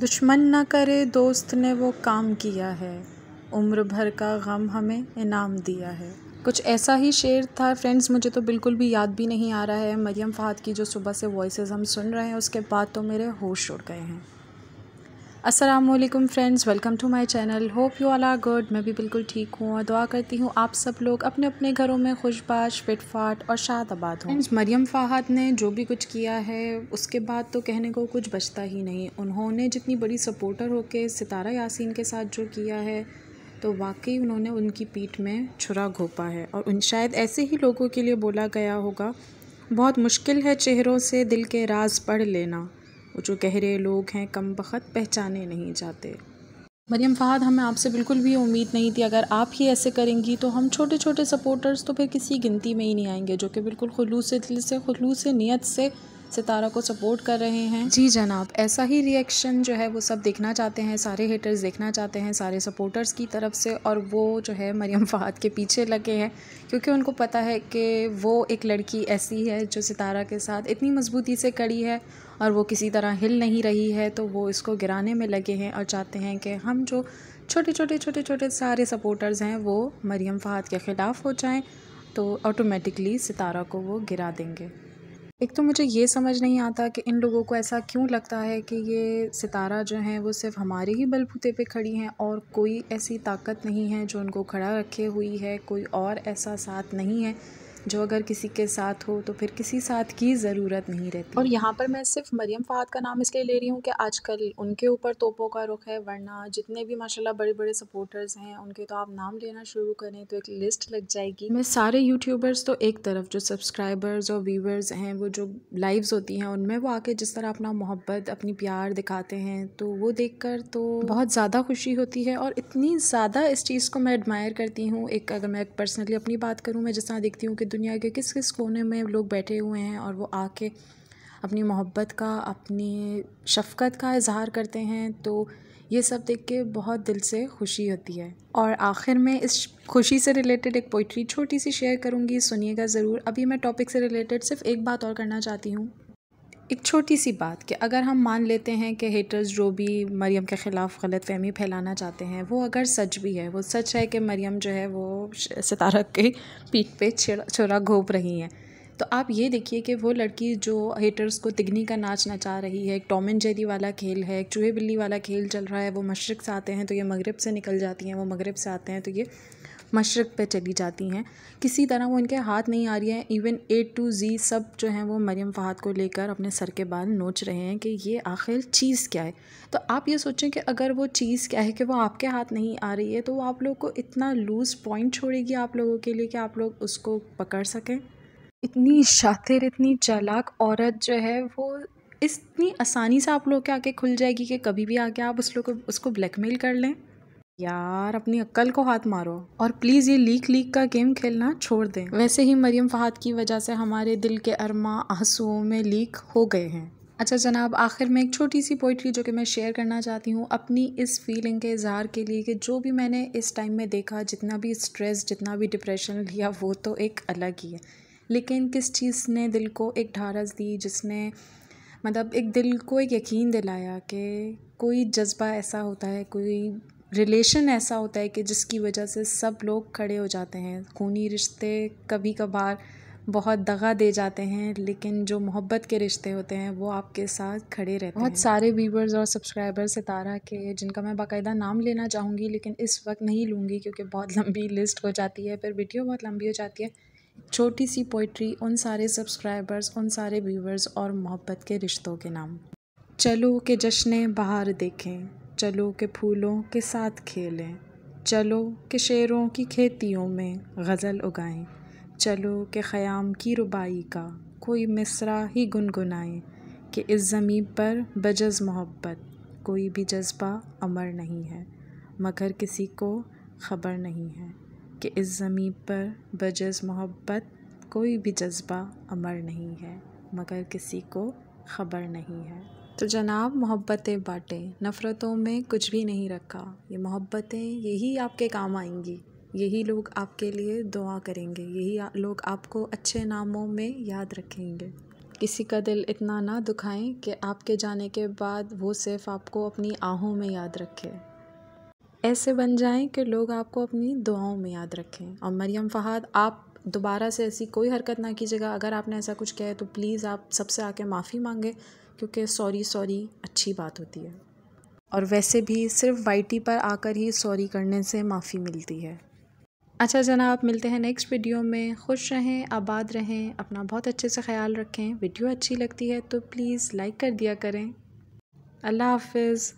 दुश्मन न करे दोस्त ने वो काम किया है उम्र भर का गम हमें इनाम दिया है कुछ ऐसा ही शेर था फ्रेंड्स मुझे तो बिल्कुल भी याद भी नहीं आ रहा है मरियम फ़ाहद की जो सुबह से वॉइस हम सुन रहे हैं उसके बाद तो मेरे होश उड़ गए हैं Aslam friends welcome to my channel hope you all are good मैं भी बिल्कुल ठीक हूँ और दुआ करती हूँ आप सब लोग अपने अपने घरों में खुशबाश फिटफाट और शाद आबाद हों मरियम फ़ाहद ने जो भी कुछ किया है उसके बाद तो कहने को कुछ बचता ही नहीं उन्होंने जितनी बड़ी सपोर्टर होकर सितारा यासिन के साथ जो किया है तो वाकई उन्होंने उनकी पीठ में छुरा घोपा है और उन शायद ऐसे ही लोगों के लिए बोला गया होगा बहुत मुश्किल है चेहरों से दिल के राज पढ़ लेना वो जो गहरे लोग हैं कम बखत पहचाने नहीं जाते मरियम फ़हद हमें आपसे बिल्कुल भी उम्मीद नहीं थी अगर आप ही ऐसे करेंगी तो हम छोटे छोटे सपोर्टर्स तो फिर किसी गिनती में ही नहीं आएंगे जो कि बिल्कुल खलूस दिल से खलूस नीयत से सितारा को सपोर्ट कर रहे हैं जी जनाब ऐसा ही रिएक्शन जो है वो सब देखना चाहते हैं सारे हेटर्स देखना चाहते हैं सारे सपोर्टर्स की तरफ से और वो जो है मरियम फहद के पीछे लगे हैं क्योंकि उनको पता है कि वो एक लड़की ऐसी है जो सितारा के साथ इतनी मजबूती से कड़ी है और वो किसी तरह हिल नहीं रही है तो वो इसको गिराने में लगे हैं और चाहते हैं कि हम जो छोटे छोटे छोटे छोटे सारे सपोर्टर्स हैं वो मरियम फहद के ख़िलाफ़ हो जाएं तो ऑटोमेटिकली सितारा को वो गिरा देंगे एक तो मुझे ये समझ नहीं आता कि इन लोगों को ऐसा क्यों लगता है कि ये सितारा जो हैं वो सिर्फ हमारे ही बलबूते पे खड़ी हैं और कोई ऐसी ताकत नहीं है जो उनको खड़ा रखे हुई है कोई और ऐसा साथ नहीं है जो अगर किसी के साथ हो तो फिर किसी साथ की ज़रूरत नहीं रहती और यहाँ पर मैं सिर्फ मरियम फ़ाद का नाम इसलिए ले रही हूँ कि आजकल उनके ऊपर तोपों का रुख है वरना जितने भी माशाल्लाह बड़े बड़े सपोर्टर्स हैं उनके तो आप नाम लेना शुरू करें तो एक लिस्ट लग जाएगी मैं सारे यूट्यूबर्स तो एक तरफ जो सब्सक्राइबर्स और व्यूवर्स हैं वो जो लाइव्स होती हैं उनमें वो आके जिस तरह अपना मोहब्बत अपनी प्यार दिखाते हैं तो वो देख तो बहुत ज़्यादा खुशी होती है और इतनी ज़्यादा इस चीज़ को मैं एडमायर करती हूँ एक अगर मैं पर्सनली अपनी बात करूँ मैं जिस तरह देखती हूँ कि दुनिया के किस किस कोने में लोग बैठे हुए हैं और वो आके अपनी मोहब्बत का अपनी शफ़क़त का इजहार करते हैं तो ये सब देख के बहुत दिल से खुशी होती है और आखिर में इस खुशी से रिलेटेड एक पोइट्री छोटी सी शेयर करूँगी सुनिएगा ज़रूर अभी मैं टॉपिक से रिलेटेड सिर्फ एक बात और करना चाहती हूँ एक छोटी सी बात कि अगर हम मान लेते हैं कि हेटर्स जो भी मरियम के ख़िलाफ़ गलत फहमी फैलाना चाहते हैं वो अगर सच भी है वो सच है कि मरियम जो है वो सितारा के पीठ पे छिड़ा छुरा घोप रही हैं तो आप ये देखिए कि वो लड़की जो हेटर्स को तिगनी का नाच नचा रही है एक टॉम एंड जेरी वाला खेल है एक चूहे बिल्ली वाला खेल चल रहा है वो मशरक़ से आते हैं तो ये मगरब से निकल जाती हैं वो मगरब से आते हैं तो ये मशरक़ पे चली जाती हैं किसी तरह वो इनके हाथ नहीं आ रही है इवन ए टू जी सब जो हैं वो मरियम फ़हाद को लेकर अपने सर के बाल नोच रहे हैं कि ये आखिर चीज़ क्या है तो आप ये सोचें कि अगर वो चीज़ क्या है कि वो आपके हाथ नहीं आ रही है तो वो आप लोग को इतना लूज़ पॉइंट छोड़ेगी आप लोगों के लिए कि आप लोग उसको पकड़ सकें इतनी शातिर इतनी चालाक औरत जो है वो इतनी आसानी से आप लोग के आके खुल जाएगी कि कभी भी आके आप उस लोग को उसको ब्लैकमेल कर लें यार अपनी अक्ल को हाथ मारो और प्लीज़ ये लीक लीक का गेम खेलना छोड़ दें वैसे ही मरियम फहाद की वजह से हमारे दिल के अरमा आंसुओं में लीक हो गए हैं अच्छा जनाब आखिर में एक छोटी सी पोइट्री जो कि मैं शेयर करना चाहती हूँ अपनी इस फीलिंग के इजहार के लिए कि जो भी मैंने इस टाइम में देखा जितना भी स्ट्रेस जितना भी डिप्रेशन लिया वो तो एक अलग ही है लेकिन किस चीज़ ने दिल को एक ढारस दी जिसने मतलब एक दिल को एक यकीन दिलाया कि कोई जज्बा ऐसा होता है कोई रिलेशन ऐसा होता है कि जिसकी वजह से सब लोग खड़े हो जाते हैं खूनी रिश्ते कभी कभार बहुत दगा दे जाते हैं लेकिन जो मोहब्बत के रिश्ते होते हैं वो आपके साथ खड़े रहते बहुत हैं बहुत सारे व्यूवर्स और सब्सक्राइबर्स सितारा के जिनका मैं बाकायदा नाम लेना चाहूँगी लेकिन इस वक्त नहीं लूँगी क्योंकि बहुत लंबी लिस्ट हो जाती है फिर वीडियो बहुत लंबी हो जाती है छोटी सी पोइट्री उन सारे सब्सक्राइबर्स उन सारे व्यूवर्स और मोहब्बत के रिश्तों के नाम चलो के जश्न बाहर देखें चलो के फूलों के साथ खेलें चलो के शेरों की खेतियों में गज़ल उगाएं चलो के ख़याम की रुबाई का कोई मिसरा ही गुनगुनाएं कि इस ज़मीन पर बजज मोहब्बत कोई भी जज्बा अमर नहीं है मगर किसी को ख़बर नहीं है कि इस ज़मीन पर बजज मोहब्बत कोई भी जज्बा अमर नहीं है मगर किसी को ख़बर नहीं है तो जनाब मोहब्बतें बाटें नफ़रतों में कुछ भी नहीं रखा ये मोहब्बतें यही आपके काम आएंगी यही लोग आपके लिए दुआ करेंगे यही लोग आपको अच्छे नामों में याद रखेंगे किसी का दिल इतना ना दुखाएं कि आपके जाने के बाद वो सिर्फ आपको अपनी आहों में याद रखे ऐसे बन जाएं कि लोग आपको अपनी दुआओं में याद रखें और मरियम फ़हाद आप दोबारा से ऐसी कोई हरकत ना कीजिएगा अगर आपने ऐसा कुछ किया है तो प्लीज़ आप सबसे आके माफ़ी मांगे क्योंकि सॉरी सॉरी अच्छी बात होती है और वैसे भी सिर्फ वाइटी पर आकर ही सॉरी करने से माफ़ी मिलती है अच्छा जनाब मिलते हैं नेक्स्ट वीडियो में खुश रहें आबाद रहें अपना बहुत अच्छे से ख्याल रखें वीडियो अच्छी लगती है तो प्लीज़ लाइक कर दिया करें अल्लाह हाफिज़